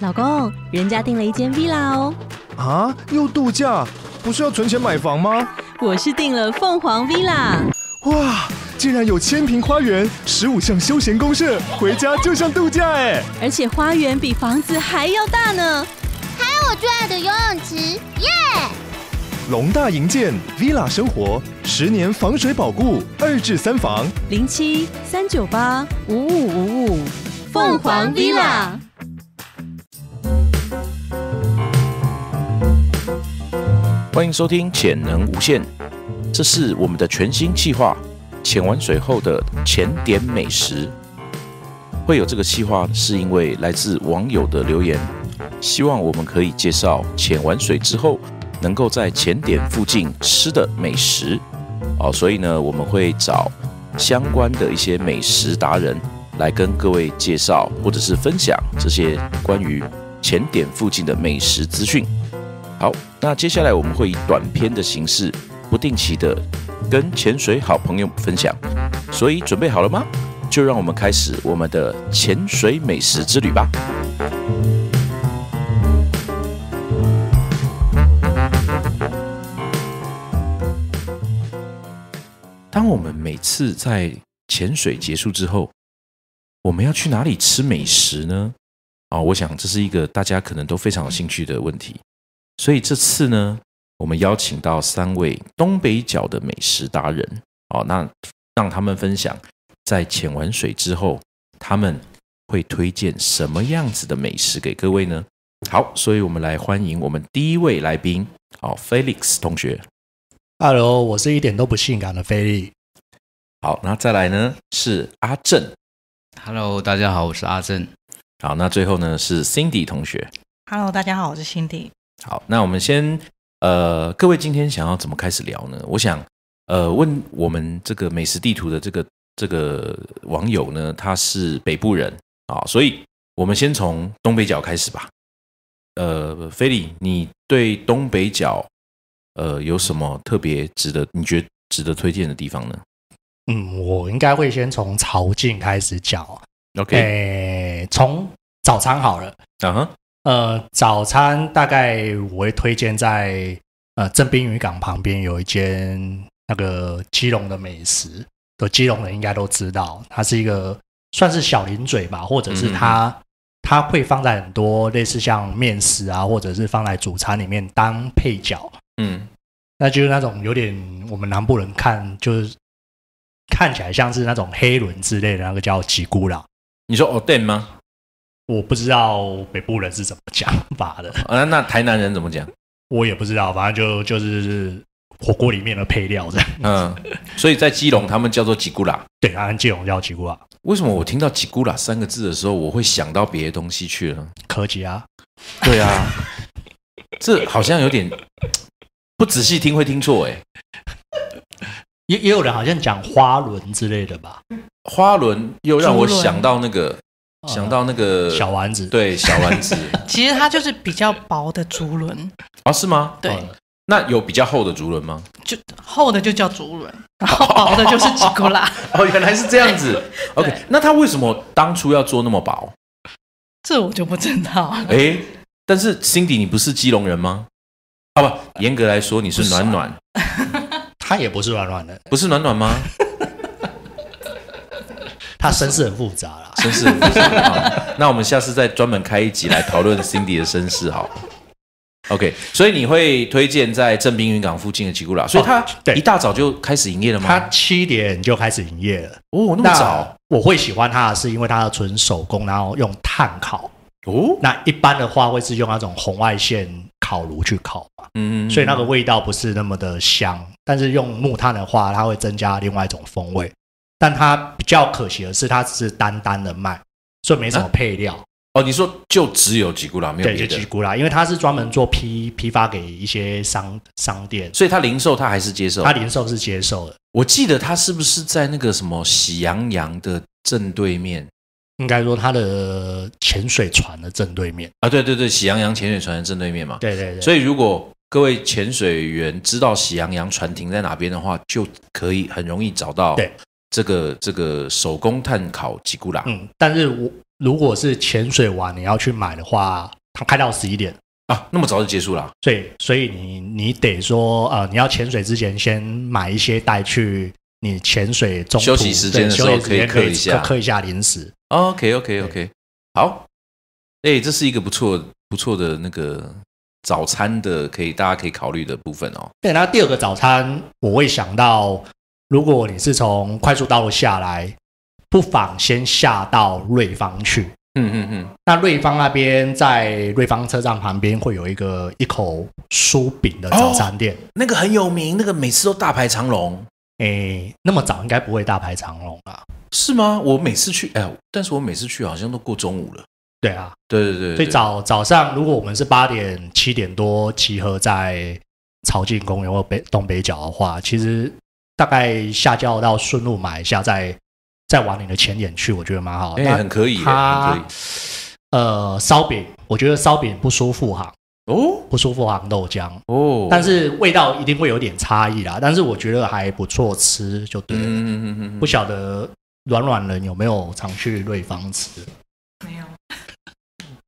老公，人家订了一间 villa 哦。啊，又度假？不是要存钱买房吗？我是订了凤凰 villa。哇，竟然有千平花园，十五项休闲公社，回家就像度假哎！而且花园比房子还要大呢，还有我最爱的游泳池，耶！龙大营建 villa 生活，十年防水保固，二至三房，零七三九八五五五五，凤凰 villa。欢迎收听《潜能无限》，这是我们的全新企划——潜完水后的潜点美食。会有这个计划，是因为来自网友的留言，希望我们可以介绍潜完水之后能够在潜点附近吃的美食。哦，所以呢，我们会找相关的一些美食达人来跟各位介绍或者是分享这些关于潜点附近的美食资讯。好，那接下来我们会以短片的形式，不定期的跟潜水好朋友分享。所以准备好了吗？就让我们开始我们的潜水美食之旅吧。当我们每次在潜水结束之后，我们要去哪里吃美食呢？啊，我想这是一个大家可能都非常有兴趣的问题。所以这次呢，我们邀请到三位东北角的美食达人哦，那让他们分享在潜完水之后，他们会推荐什么样子的美食给各位呢？好，所以我们来欢迎我们第一位来宾，哦 f e l i x 同学，Hello，我是一点都不性感的菲利。好，那再来呢是阿正，Hello，大家好，我是阿正。好，那最后呢是 Cindy 同学，Hello，大家好，我是 Cindy。好，那我们先，呃，各位今天想要怎么开始聊呢？我想，呃，问我们这个美食地图的这个这个网友呢，他是北部人啊，所以我们先从东北角开始吧。呃，菲利，你对东北角，呃，有什么特别值得你觉得值得推荐的地方呢？嗯，我应该会先从朝境开始讲。OK，诶，从早餐好了。啊哈。呃，早餐大概我会推荐在呃，镇滨渔港旁边有一间那个基隆的美食，的基隆人应该都知道，它是一个算是小零嘴吧，或者是它它会放在很多类似像面食啊，或者是放在主餐里面当配角。嗯，那就是那种有点我们南部人看就是看起来像是那种黑轮之类的，那个叫吉姑啦。你说 oden 吗？我不知道北部人是怎么讲法的，呃，那台南人怎么讲？我也不知道，反正就就是火锅里面的配料这样。嗯，所以在基隆他们叫做吉古拉，对，啊，基隆叫吉古拉。为什么我听到吉古拉三个字的时候，我会想到别的东西去了？科技啊，对啊，这好像有点不仔细听会听错哎，也也有人好像讲花轮之类的吧？花轮又让我想到那个。想到那个小丸子，对小丸子，其实它就是比较薄的竹轮哦，是吗？对，那有比较厚的竹轮吗？就厚的就叫竹轮，然后薄的就是吉古拉哦，原来是这样子。OK，那他为什么当初要做那么薄？这我就不知道。哎，但是 Cindy，你不是基隆人吗？啊，不，严格来说你是暖暖，他 也不是暖暖的，不是暖暖吗？他身世很复杂啦，身世很复杂。那我们下次再专门开一集来讨论 Cindy 的身世哈。OK，所以你会推荐在正滨云港附近的吉古拉，所以他一大早就开始营业了吗？他七点就开始营业了。哦，那么早？我会喜欢他是因为他纯手工，然后用炭烤。哦，那一般的话会是用那种红外线烤炉去烤嘛？嗯嗯。所以那个味道不是那么的香，但是用木炭的话，它会增加另外一种风味。但它比较可惜的是，它只是单单的卖，所以没什么配料。哦，你说就只有吉古拉，没有别的？对，就吉古拉，因为它是专门做批批发给一些商商店，所以它零售它还是接受。它零售是接受的。我记得它是不是在那个什么喜羊羊的正对面？应该说它的潜水船的正对面啊。对对对，喜羊羊潜水船的正对面嘛。对对对。所以如果各位潜水员知道喜羊羊船停在哪边的话，就可以很容易找到。对。这个这个手工炭烤吉古拉，嗯，但是我如果是潜水完你要去买的话，它开到十一点啊，那么早就结束了。以所以你你得说，呃，你要潜水之前先买一些带去，你潜水中休息时间的时候可以嗑一下零食。OK OK OK，好，哎，这是一个不错不错的那个早餐的，可以大家可以考虑的部分哦。对，那第二个早餐我会想到。如果你是从快速道路下来，不妨先下到瑞芳去。嗯嗯嗯。那瑞芳那边在瑞芳车站旁边会有一个一口酥饼的早餐店，那个很有名，那个每次都大排长龙。哎，那么早应该不会大排长龙吧？是吗？我每次去，哎，但是我每次去好像都过中午了。对啊，对对对。所以早早上，如果我们是八点七点多集合在朝境公园或北东北角的话，其实。大概下轿到顺路买一下，再再往你的前点去，我觉得蛮好，也很可以，以。呃烧饼，我觉得烧饼不舒服哈，哦，不舒服哈豆浆，哦，但是味道一定会有点差异啦，但是我觉得还不错吃，就对，嗯嗯嗯嗯，不晓得软软人有没有常去瑞芳吃，没有，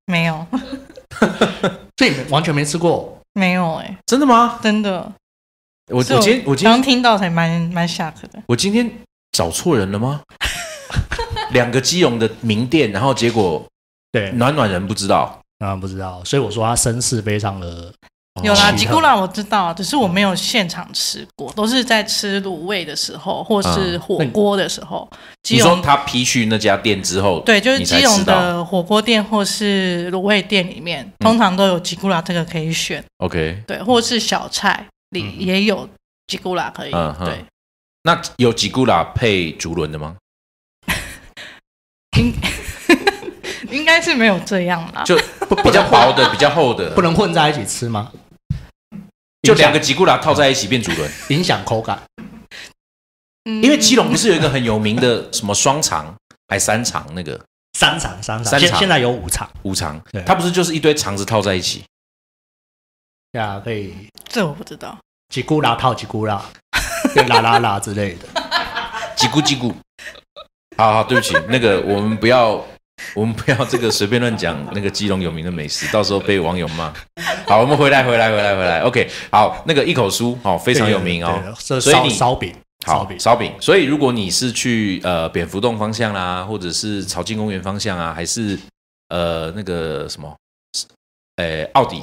没有，这 完全没吃过，没有哎，真的吗？真的。我我今天我今天刚听到才蛮蛮 s h 的。我今天找错人了吗？两个基隆的名店，然后结果对暖暖人不知道啊，不知道，所以我说他身世非常的有啦。吉古拉我知道，只是我没有现场吃过，都是在吃卤味的时候或是火锅的时候。你说他批去那家店之后，对，就是基隆的火锅店或是卤味店里面，通常都有吉古拉这个可以选。OK，对，或是小菜。里也有吉古拉可以，对，那有吉古拉配竹轮的吗？应 应该是没有这样啦，就比较薄的，比较厚的，不能混在一起吃吗？就两个吉古拉套在一起变竹轮，影响口感。因为基隆不是有一个很有名的什么双肠还三肠那个三肠三肠，现现在有五肠五肠，它不是就是一堆肠子套在一起。呀，可以。这我不知道。叽咕啦，套叽咕啦，啦啦啦之类的。叽咕叽咕。好好，对不起，那个我们不要，我们不要这个随便乱讲。那个基隆有名的美食，到时候被网友骂。好，我们回来，回来，回来，回来。OK，好，那个一口酥哦，非常有名哦。烧烧饼，烧饼，烧饼。所以如果你是去呃蝙蝠洞方向啦，或者是朝津公园方向啊，还是呃那个什么，呃奥迪。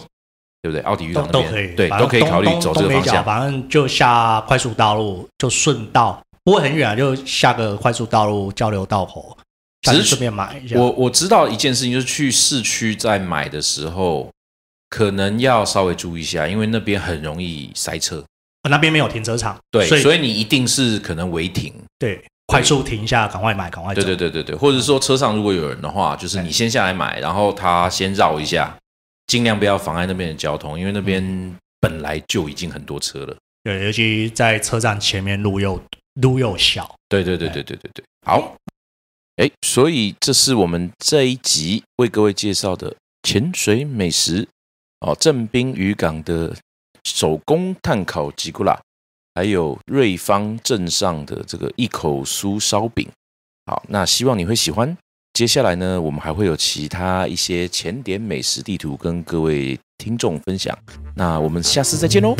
对不对？奥迪、裕达那边，对都可以考虑走这个方向。反正就下快速道路，就顺道，不会很远啊。就下个快速道路交流道口，只顺便买一下。我我知道一件事情，就是去市区再买的时候，可能要稍微注意一下，因为那边很容易塞车。那边没有停车场，对，所以你一定是可能违停。对，快速停一下，赶快买，赶快。对对对对对。或者说车上如果有人的话，就是你先下来买，然后他先绕一下。尽量不要妨碍那边的交通，因为那边本来就已经很多车了。对，尤其在车站前面路又路又小。对对对对对对对。好，哎，所以这是我们这一集为各位介绍的潜水美食哦，镇滨渔港的手工炭烤吉古拉，还有瑞芳镇上的这个一口酥烧饼。好，那希望你会喜欢。接下来呢，我们还会有其他一些浅点美食地图跟各位听众分享。那我们下次再见喽。